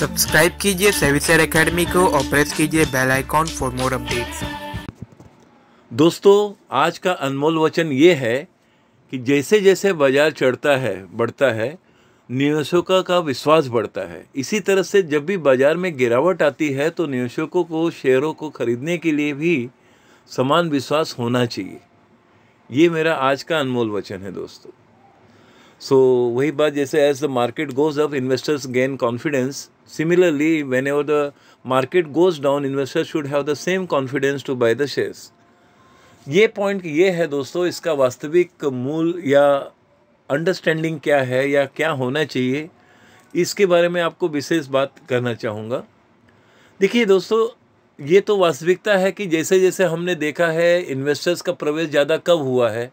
subscribe कीजिए सेविसर academy को और प्रेस कीजिए bell icon for more updates दोस्तों आज का अनमोल वचन ये है कि जैसे जैसे बाजार चढ़ता है बढ़ता है निवेशकों का विश्वास बढ़ता है इसी तरह से जब भी बाजार में गिरावट आती है तो निवेशकों को शेयरों को खरीदने के लिए भी समान विश्वास होना चाहिए ये मेरा आज का अनमोल वचन है दोस्तों सो वही बात जैसे as the market goes up investors gain confidence similarly whenever the market goes down investors should have the same confidence to buy the shares ये पॉइंट ये है दोस्तों इसका वास्तविक मूल या अंडरस्टैंडिंग क्या है या क्या होना चाहिए इसके बारे में आपको विशेष बात करना चाहूँगा देखिए दोस्तों ये तो वास्तविकता है कि जैसे जैसे हमने देखा है इन्वेस्टर्स का प्रवेश ज़्यादा कब हुआ है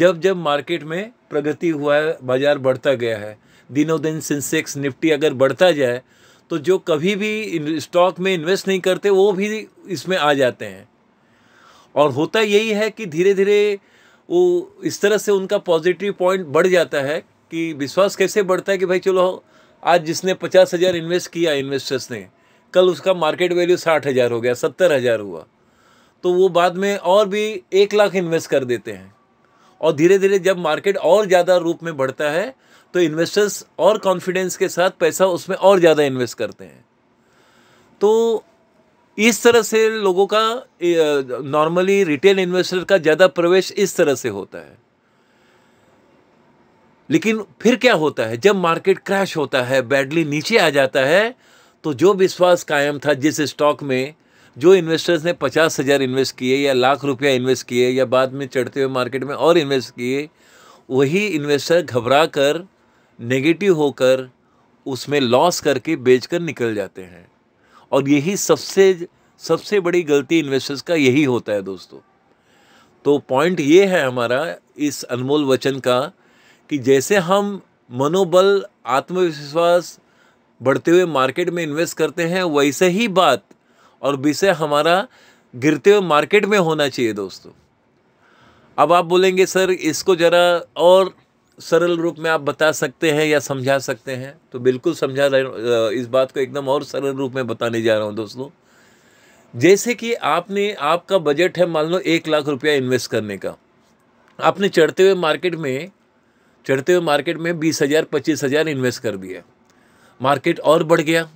जब जब मार्केट में प्रगति हुआ है बाजार बढ़ता गया है दिनों दिन सेंसेक्स निफ्टी अगर बढ़ता जाए तो जो कभी भी स्टॉक में इन्वेस्ट नहीं करते वो भी इसमें आ जाते हैं और होता यही है कि धीरे धीरे वो इस तरह से उनका पॉजिटिव पॉइंट बढ़ जाता है कि विश्वास कैसे बढ़ता है कि भाई चलो आज जिसने पचास हज़ार इन्वेस्ट किया इन्वेस्टर्स ने कल उसका मार्केट वैल्यू साठ हज़ार हो गया सत्तर हज़ार हुआ तो वो बाद में और भी एक लाख इन्वेस्ट कर देते हैं और धीरे धीरे जब मार्केट और ज़्यादा रूप में बढ़ता है तो इन्वेस्टर्स और कॉन्फिडेंस के साथ पैसा उसमें और ज़्यादा इन्वेस्ट करते हैं तो इस तरह से लोगों का नॉर्मली रिटेल इन्वेस्टर का ज़्यादा प्रवेश इस तरह से होता है लेकिन फिर क्या होता है जब मार्केट क्रैश होता है बैडली नीचे आ जाता है तो जो विश्वास कायम था जिस स्टॉक में जो इन्वेस्टर्स ने पचास हज़ार इन्वेस्ट किए या लाख रुपया इन्वेस्ट किए या बाद में चढ़ते हुए मार्केट में और इन्वेस्ट किए वही इन्वेस्टर घबरा कर नेगेटिव होकर उसमें लॉस करके बेच कर निकल जाते हैं और यही सबसे सबसे बड़ी गलती इन्वेस्टर्स का यही होता है दोस्तों तो पॉइंट ये है हमारा इस अनमोल वचन का कि जैसे हम मनोबल आत्मविश्वास बढ़ते हुए मार्केट में इन्वेस्ट करते हैं वैसे ही बात और विषय हमारा गिरते हुए मार्केट में होना चाहिए दोस्तों अब आप बोलेंगे सर इसको ज़रा और सरल रूप में आप बता सकते हैं या समझा सकते हैं तो बिल्कुल समझा इस बात को एकदम और सरल रूप में बताने जा रहा हूँ दोस्तों जैसे कि आपने आपका बजट है मान लो एक लाख रुपया इन्वेस्ट करने का आपने चढ़ते हुए मार्केट में चढ़ते हुए मार्केट में बीस हज़ार पच्चीस हज़ार इन्वेस्ट कर दिया मार्केट और बढ़ गया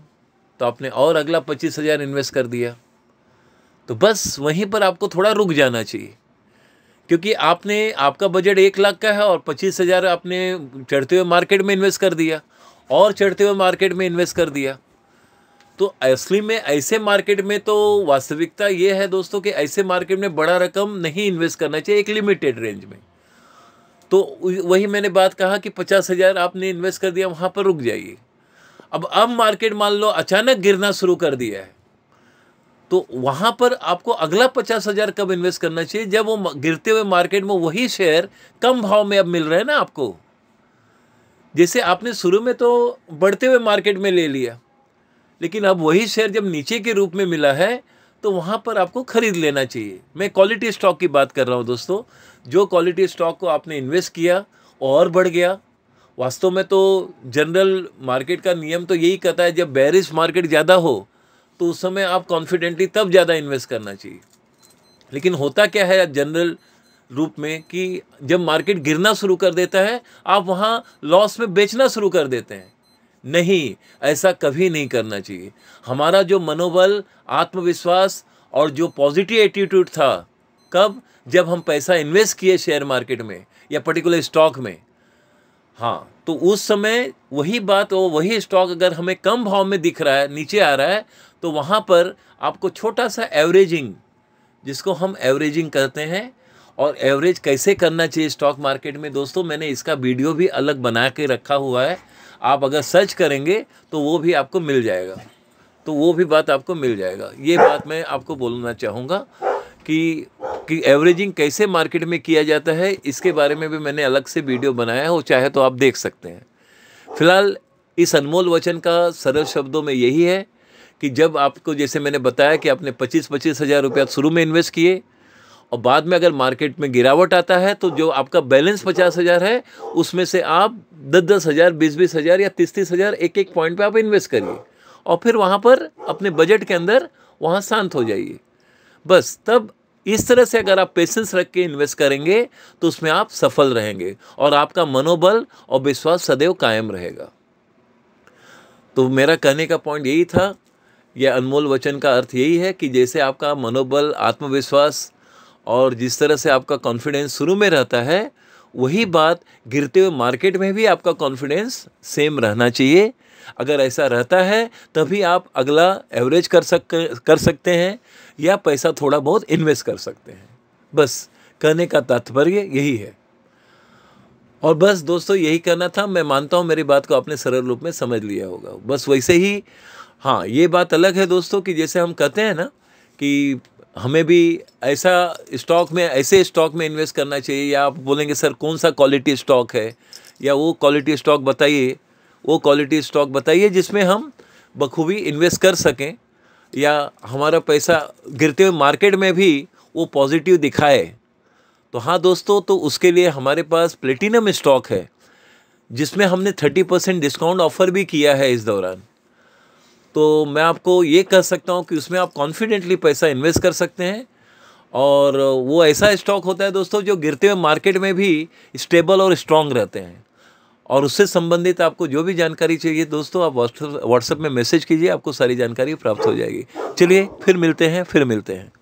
तो आपने और अगला पच्चीस हज़ार इन्वेस्ट कर दिया तो बस वहीं पर आपको थोड़ा रुक जाना चाहिए क्योंकि आपने आपका बजट एक लाख का है और पच्चीस हज़ार आपने चढ़ते हुए मार्केट में इन्वेस्ट कर दिया और चढ़ते हुए मार्केट में इन्वेस्ट कर दिया तो असली में ऐसे मार्केट में तो वास्तविकता ये है दोस्तों कि ऐसे मार्केट में बड़ा रकम नहीं इन्वेस्ट करना चाहिए एक लिमिटेड रेंज में तो वही मैंने बात कहा कि पचास हज़ार आपने इन्वेस्ट कर दिया वहाँ पर रुक जाइए अब अब मार्केट मान लो अचानक गिरना शुरू कर दिया है तो वहाँ पर आपको अगला पचास हज़ार कब इन्वेस्ट करना चाहिए जब वो गिरते हुए मार्केट में वही शेयर कम भाव में अब मिल रहे हैं ना आपको जैसे आपने शुरू में तो बढ़ते हुए मार्केट में ले लिया लेकिन अब वही शेयर जब नीचे के रूप में मिला है तो वहाँ पर आपको ख़रीद लेना चाहिए मैं क्वालिटी स्टॉक की बात कर रहा हूँ दोस्तों जो क्वालिटी स्टॉक को आपने इन्वेस्ट किया और बढ़ गया वास्तव में तो जनरल मार्केट का नियम तो यही कहता है जब बैरिश मार्केट ज़्यादा हो तो उस समय आप कॉन्फिडेंटली तब ज़्यादा इन्वेस्ट करना चाहिए लेकिन होता क्या है जनरल रूप में कि जब मार्केट गिरना शुरू कर देता है आप वहाँ लॉस में बेचना शुरू कर देते हैं नहीं ऐसा कभी नहीं करना चाहिए हमारा जो मनोबल आत्मविश्वास और जो पॉजिटिव एटीट्यूड था कब जब हम पैसा इन्वेस्ट किए शेयर मार्केट में या पर्टिकुलर स्टॉक में हाँ तो उस समय वही बात और वही स्टॉक अगर हमें कम भाव में दिख रहा है नीचे आ रहा है तो वहाँ पर आपको छोटा सा एवरेजिंग जिसको हम एवरेजिंग करते हैं और एवरेज कैसे करना चाहिए स्टॉक मार्केट में दोस्तों मैंने इसका वीडियो भी अलग बना के रखा हुआ है आप अगर सर्च करेंगे तो वो भी आपको मिल जाएगा तो वो भी बात आपको मिल जाएगा ये बात मैं आपको बोलना चाहूँगा कि कि एवरेजिंग कैसे मार्केट में किया जाता है इसके बारे में भी मैंने अलग से वीडियो बनाया है वो चाहे तो आप देख सकते हैं फिलहाल इस अनमोल वचन का सरल शब्दों में यही है कि जब आपको जैसे मैंने बताया कि आपने पच्चीस पच्चीस हज़ार रुपया शुरू में इन्वेस्ट किए और बाद में अगर मार्केट में गिरावट आता है तो जो आपका बैलेंस पचास हज़ार है उसमें से आप दस दस हज़ार बीस बीस हज़ार या तीस तीस हज़ार एक एक पॉइंट पे आप इन्वेस्ट करिए और फिर वहाँ पर अपने बजट के अंदर वहाँ शांत हो जाइए बस तब इस तरह से अगर आप पेशेंस रख के इन्वेस्ट करेंगे तो उसमें आप सफल रहेंगे और आपका मनोबल और विश्वास सदैव कायम रहेगा तो मेरा कहने का पॉइंट यही था यह अनमोल वचन का अर्थ यही है कि जैसे आपका मनोबल आत्मविश्वास और जिस तरह से आपका कॉन्फिडेंस शुरू में रहता है वही बात गिरते हुए मार्केट में भी आपका कॉन्फिडेंस सेम रहना चाहिए अगर ऐसा रहता है तभी आप अगला एवरेज कर सक कर सकते हैं या पैसा थोड़ा बहुत इन्वेस्ट कर सकते हैं बस कहने का तात्पर्य यही है और बस दोस्तों यही कहना था मैं मानता हूँ मेरी बात को आपने सरल रूप में समझ लिया होगा बस वैसे ही हाँ ये बात अलग है दोस्तों कि जैसे हम कहते हैं ना कि हमें भी ऐसा स्टॉक में ऐसे स्टॉक में इन्वेस्ट करना चाहिए या आप बोलेंगे सर कौन सा क्वालिटी स्टॉक है या वो क्वालिटी स्टॉक बताइए वो क्वालिटी स्टॉक बताइए जिसमें हम बखूबी इन्वेस्ट कर सकें या हमारा पैसा गिरते हुए मार्केट में भी वो पॉजिटिव दिखाए तो हाँ दोस्तों तो उसके लिए हमारे पास प्लेटिनम स्टॉक है जिसमें हमने थर्टी परसेंट डिस्काउंट ऑफर भी किया है इस दौरान तो मैं आपको ये कह सकता हूँ कि उसमें आप कॉन्फिडेंटली पैसा इन्वेस्ट कर सकते हैं और वो ऐसा स्टॉक होता है दोस्तों जो गिरते हुए मार्केट में भी स्टेबल और स्ट्रांग रहते हैं और उससे संबंधित आपको जो भी जानकारी चाहिए दोस्तों आप व्हाट्सएप में मैसेज कीजिए आपको सारी जानकारी प्राप्त हो जाएगी चलिए फिर मिलते हैं फिर मिलते हैं